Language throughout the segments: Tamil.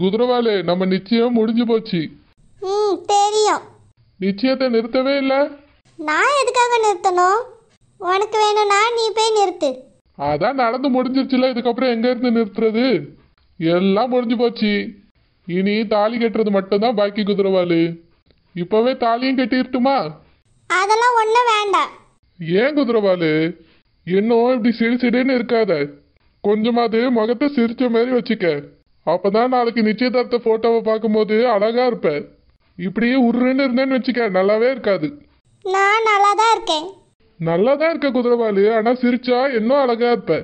குதிரவாலே நம்ம நிச்சயம் முடிஞ்சு போச்சு ம் தெரியும் நிச்சயத்தை நிறுத்தவே இல்லை நான் எதுக்காக நிறுத்தணும் உனக்கு வேணும்னா நீ போய் நிறுத்து அதான் நடந்து முடிஞ்சிருச்சுல இதுக்கப்புறம் எங்க இருந்து நிறுத்துறது எல்லாம் முடிஞ்சு போச்சு இனி தாலி கட்டுறது மட்டும்தான் பாக்கி குதிரவாலு இப்பவே தாலியும் கட்டிருட்டுமா அதெல்லாம் ஒண்ணு வேண்டாம் ஏன் குதிரவாலு இன்னும் இப்படி சிடு சிடுன்னு இருக்காத கொஞ்சமாவது முகத்தை சிரிச்ச மாதிரி வச்சுக்க அப்பதான் நாளைக்கு நிச்சயதார்த்த போட்டோவை பார்க்கும்போது அழகா இருப்ப இப்படியே உருன்னு இருந்தேன்னு வச்சுக்க நல்லாவே இருக்காது நான் நல்லா தான் இருக்கேன் நல்லா தான் இருக்க குதிரவாளு ஆனா சிரிச்சா இன்னும் அழகா இருப்ப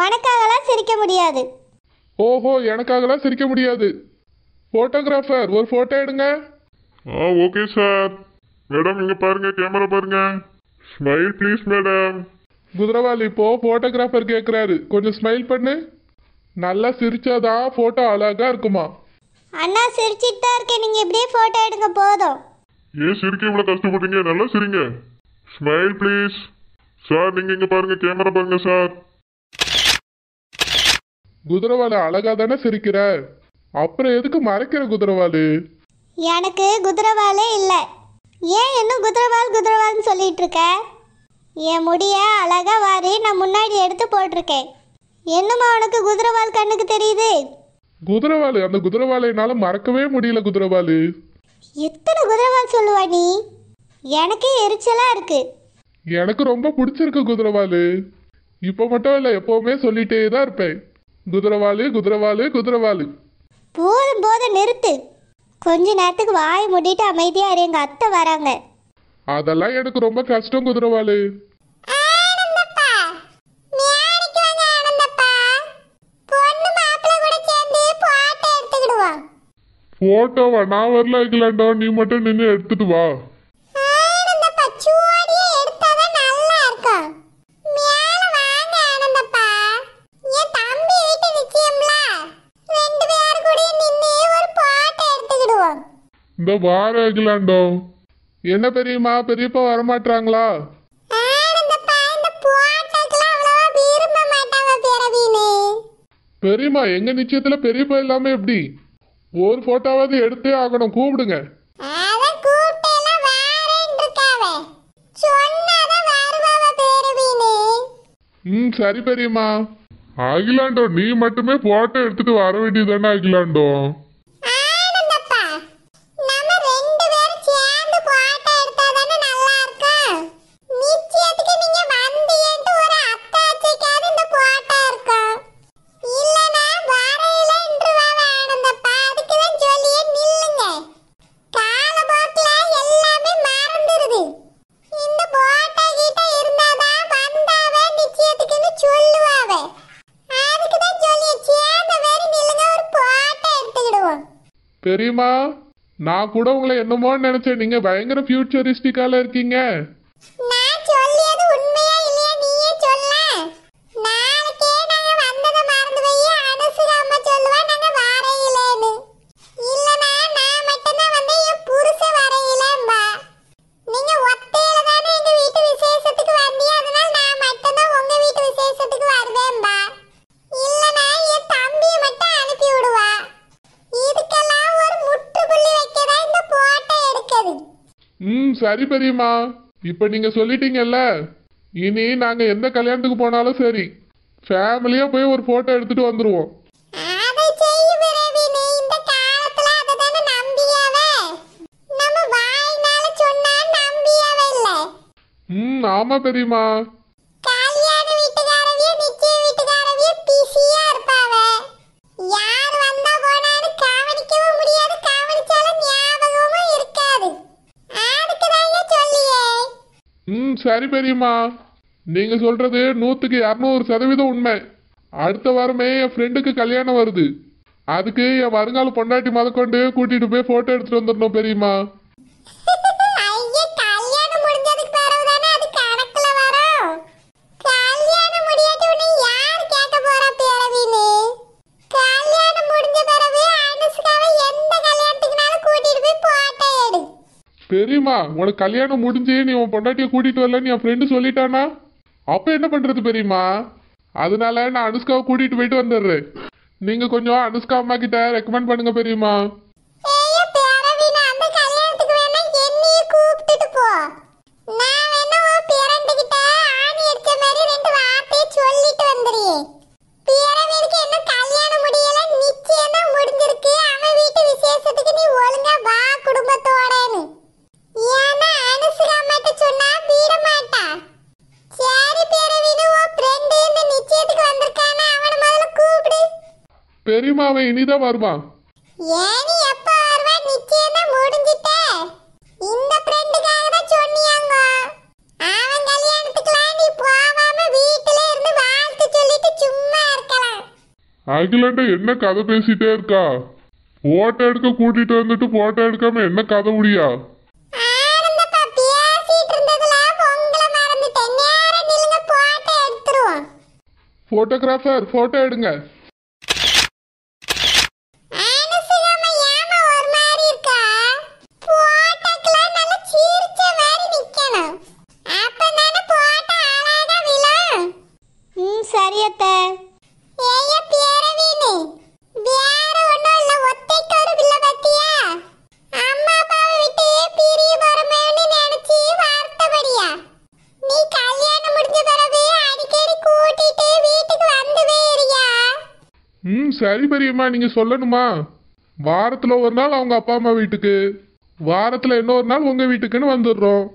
உனக்காகலாம் சிரிக்க முடியாது ஓஹோ எனக்காகலாம் சிரிக்க முடியாது போட்டோகிராஃபர் ஒரு போட்டோ எடுங்க ஆ ஓகே சார் மேடம் இங்க பாருங்க கேமரா பாருங்க ஸ்மைல் ப்ளீஸ் மேடம் குதிரவாளி இப்போ போட்டோகிராஃபர் கேட்குறாரு கொஞ்சம் ஸ்மைல் பண்ணு நல்லா சிரிச்சாதா போட்டோ அழகா இருக்குமா அண்ணா சிரிச்சிட்டு தான் இருக்கேன் நீங்க இப்படியே போட்டோ எடுங்க போதும் ஏன் சிரிக்க இவ்வளோ கஷ்டப்படுறீங்க நல்லா சிரிங்க ஸ்மைல் ப்ளீஸ் சார் நீங்க இங்க பாருங்க கேமரா பாருங்க சார் குதிரவால அழகா தானே சிரிக்கிற அப்புறம் எதுக்கு மறைக்கிற குதிரவாலி எனக்கு குதிரவாலே இல்லை ஏன் இன்னும் குதிரவால் குதிரவால்னு சொல்லிட்டு இருக்க என் முடிய அழகா வாரி நான் முன்னாடி எடுத்து போட்டிருக்கேன் என்னம்மா உனக்கு குதிரவால் கண்ணுக்கு தெரியுது குதிரைவால் அந்த குதிரவாலை மறக்கவே முடியல குதிரவால் எத்தனை குதிரவால் சொல்லுவா நீ எனக்கே எரிச்சலா இருக்கு எனக்கு ரொம்ப பிடிச்சிருக்கு குதிரவாலு இப்போ மட்டும் இல்லை எப்பவுமே சொல்லிட்டே தான் இருப்பேன் குதிரவாலு குதிரவாலு குதிரவாலு போதும் போதும் நிறுத்து கொஞ்ச நேரத்துக்கு வாய் மூடிட்டு அமைதியா இரு எங்க அத்தை வராங்க அதெல்லாம் எனக்கு ரொம்ப கஷ்டம் குதிரவாலு போட்டோவா நான் வரல வைக்கலாண்டா நீ மட்டும் நின்று எடுத்துட்டு வா இந்த வார வைக்கலாண்டோ என்ன பெரியம்மா பெரியப்பா வரமாட்டாங்களா பெரியம்மா எங்க நிச்சயத்துல பெரியப்பா இல்லாம எப்படி ஒரு போட்டோவாவது எடுத்தே ஆகணும் கூப்பிடுங்க ம் சரி பெரியம்மா அகிலாண்டோ நீ மட்டுமே போட்டோ எடுத்துட்டு வர வேண்டியது தானே அகிலாண்டோ தெரியுமா நான் கூட உங்களை என்னமோன்னு நினைச்சேன் நீங்க பயங்கர ஃபியூச்சரிஸ்டிக்கால இருக்கீங்க ம் சரி பெரியம்மா இப்போ நீங்கள் சொல்லிட்டீங்கல்ல இனி நாங்கள் எந்த கல்யாணத்துக்கு போனாலும் சரி ஃபேமிலியாக போய் ஒரு ஃபோட்டோ எடுத்துகிட்டு வந்துடுவோம் ம் ஆமாம் சரி பெரியம்மா நீங்க சொல்றது நூத்துக்கு இரநூறு சதவீதம் உண்மை அடுத்த வாரமே என் ஃப்ரெண்டுக்கு கல்யாணம் வருது அதுக்கு என் வருங்கால பொண்டாட்டி மதக்கொண்டு கூட்டிட்டு போய் போட்டோ எடுத்துட்டு வந்துடணும் பெரியம்மா பெரியம்மா உனக்கு கல்யாணம் முடிஞ்சு நீ உன் பொண்டாட்டியை கூட்டிட்டு வரலன்னு என் ஃப்ரெண்டு சொல்லிட்டானா அப்போ என்ன பண்ணுறது பெரியம்மா அதனால நான் அனுஷ்காவை கூட்டிட்டு போயிட்டு வந்துடுறேன் நீங்கள் கொஞ்சம் அனுஷ்கா அம்மா கிட்ட ரெக்கமெண்ட் பண்ணுங்க பெரியம்மா நிச்சயமா அவன் இனிதான் வருவான் ஏனி வருவா நிச்சயமா இந்த சொன்னியாங்க என்ன கதை பேசிட்டே இருக்கா போட்டோ எடுக்க கூட்டிட்டு வந்துட்டு போட்டோ எடுக்காம என்ன கதை முடியா போட்டோகிராஃபர் போட்டோ எடுங்க சரி பெரியம்மா நீங்கள் சொல்லணுமா வாரத்தில் ஒரு நாள் அவங்க அப்பா அம்மா வீட்டுக்கு வாரத்தில் இன்னொரு நாள் உங்கள் வீட்டுக்குன்னு வந்துடுறோம்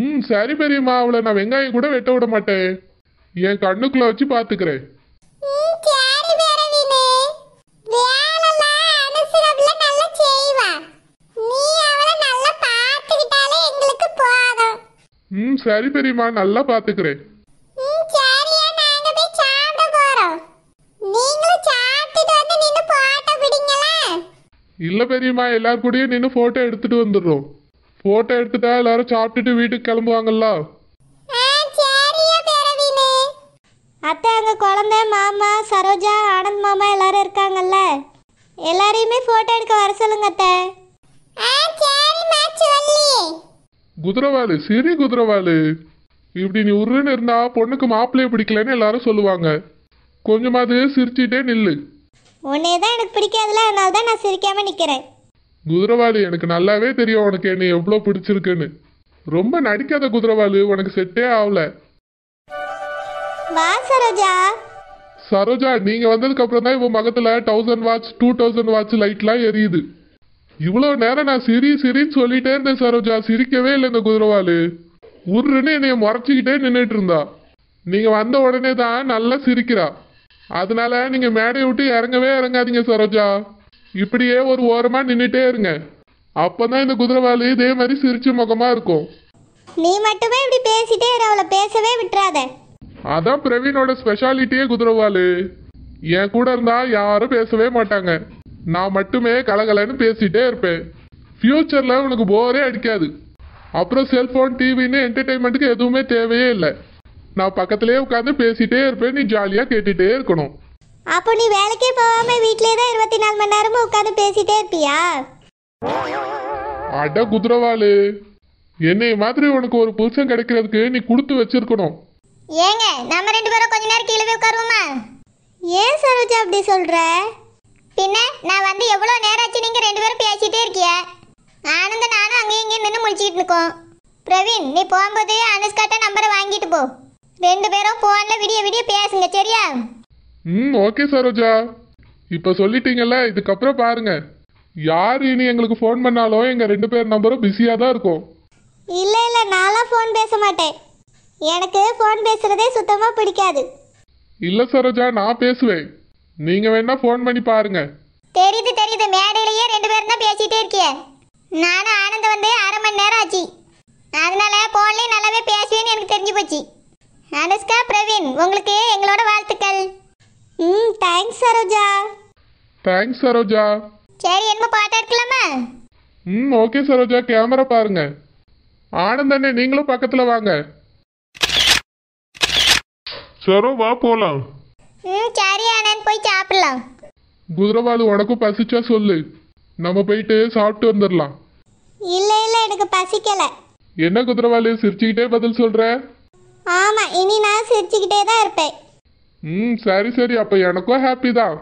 ம் சரி பெரியம்மா அவளை நான் வெங்காயம் கூட வெட்ட விட மாட்டேன் என் கண்ணுக்குள்ளே வச்சு பார்த்துக்கிறேன் ம் சரி பெரியம்மா நல்லா பாத்துக்கிறேன் இல்ல பெரியம்மா எல்லார் கூடயும் நின்று போட்டோ எடுத்துட்டு வந்துடுறோம் போட்டோ எடுத்துட்டா எல்லாரும் சாப்பிட்டுட்டு வீட்டுக்கு கிளம்புவாங்கல்ல அத்தை அங்கே குழந்தை மாமா சரோஜா ஆனந்த் மாமா எல்லாரும் இருக்காங்கல்ல எல்லாரையுமே ஃபோட்டோ எடுக்க வர சொல்லுங்க அத்தை குதிரவாலு சரி குதிரவாலு இப்படி நீ உருன்னு இருந்தா பொண்ணுக்கு மாப்பிள்ளைய பிடிக்கலன்னு எல்லாரும் சொல்லுவாங்க கொஞ்சமாவது சிரிச்சிட்டே நில்லு உன்னே தான் எனக்கு பிடிக்காதுல அதனால தான் நான் சிரிக்காம நிக்கிறேன் குதிரவாலி எனக்கு நல்லாவே தெரியும் உனக்கு என்ன எவ்வளோ பிடிச்சிருக்குன்னு ரொம்ப நடிக்காத குதிரவாலு உனக்கு செட்டே ஆகல வா சரோஜா சரோஜா நீங்க வந்ததுக்கு அப்புறம் தான் இப்போ மகத்துல thousand watts two thousand watts லைட்லாம் எரியுது இவ்வளோ நேரம் நான் சிரி சிரின்னு சொல்லிட்டே இருந்தேன் சரோஜா சிரிக்கவே இல்லை இந்த குதிரவாளு உருன்னு என்னைய முறைச்சிக்கிட்டே நின்றுட்டு இருந்தா நீங்கள் வந்த உடனே தான் நல்லா சிரிக்கிறா அதனால நீங்கள் மேடையை விட்டு இறங்கவே இறங்காதீங்க சரோஜா இப்படியே ஒரு ஓரமாக நின்றுட்டே இருங்க அப்போ தான் இந்த குதிரவாளி இதே மாதிரி சிரிச்ச முகமாக இருக்கும் நீ மட்டுமே இப்படி பேசிட்டே இரு அவளை பேசவே விட்டுறாத அதான் பிரவீனோட ஸ்பெஷாலிட்டியே குதிரவாளு என் கூட இருந்தா யாரும் பேசவே மாட்டாங்க நான் மட்டுமே கலகலன்னு பேசிட்டே இருப்பேன் ஃப்யூச்சரில் உனக்கு போரே அடிக்காது அப்புறம் செல்ஃபோன் டிவின்னு என்டர்டைன்மெண்ட்டுக்கு எதுவுமே தேவையே இல்லை நான் பக்கத்துலேயே உட்காந்து பேசிட்டே இருப்பேன் நீ ஜாலியாக கேட்டுகிட்டே இருக்கணும் அப்போ நீ வேலைக்கே போகாம வீட்லயே தான் இருபத்தி நாலு மணி நேரமும் உட்காந்து பேசிட்டே இருப்பியா அட குதிரவாளு என்னை மாதிரி உனக்கு ஒரு புருஷன் கிடைக்கிறதுக்கு நீ கொடுத்து வச்சிருக்கணும் ஏங்க நம்ம ரெண்டு பேரும் கொஞ்ச நேரம் கீழே உட்காருவோமா ஏன் சரோஜா அப்படி சொல்ற பின்ன நான் வந்து எவ்வளோ நேரம் ஆச்சு நீங்கள் ரெண்டு பேரும் பேசிகிட்டே இருக்கிய ஆனந்த நானும் அங்கேயும் இங்கேயும் நின்று முடிச்சுக்கிட்டு இருக்கோம் பிரவீன் நீ போகும்போது அனுஷ்காட்ட நம்பரை வாங்கிட்டு போ ரெண்டு பேரும் ஃபோனில் விடிய விடிய பேசுங்க சரியா ம் ஓகே சரோஜா இப்போ சொல்லிட்டீங்கல்ல இதுக்கப்புறம் பாருங்க யார் இனி எங்களுக்கு ஃபோன் பண்ணாலும் எங்கள் ரெண்டு பேர் நம்பரும் பிஸியாக தான் இருக்கும் இல்லை இல்லை நான்லாம் ஃபோன் பேச மாட்டேன் எனக்கு ஃபோன் பேசுகிறதே சுத்தமாக பிடிக்காது இல்லை சரோஜா நான் பேசுவேன் நீங்க வேணா ஃபோன் பண்ணி பாருங்க தெரியுது தெரியுது மேடையிலேயே ரெண்டு பேரும் தான் பேசிட்டே இருக்கிய நானும் ஆனந்த வந்து அரை மணி நேரம் ஆச்சு அதனால போன்லயே நல்லாவே பேசுவேன்னு எனக்கு தெரிஞ்சு போச்சு அனுஷ்கா பிரவீன் உங்களுக்கு எங்களோட வாழ்த்துக்கள் ம் தேங்க்ஸ் சரோஜா தேங்க்ஸ் சரோஜா சரி என்ன பாட்டா எடுக்கலாமா ம் ஓகே சரோஜா கேமரா பாருங்க ஆனந்தண்ணே நீங்களும் பக்கத்தில் வாங்க சரோ வா போலாம் ம் சரி ஆனந்த் போய் சாப்பிடலாம் குதிரவாலு உனக்கும் பசிச்சா சொல்லு நம்ம போயிட்டு சாப்பிட்டு வந்துடலாம் இல்ல இல்ல எனக்கு பசிக்கல என்ன குதிரவாலு சிரிச்சுக்கிட்டே பதில் சொல்ற ஆமா இனி நான் சிரிச்சுக்கிட்டே தான் இருப்பேன் ம் சரி சரி அப்ப எனக்கும் ஹாப்பி தான்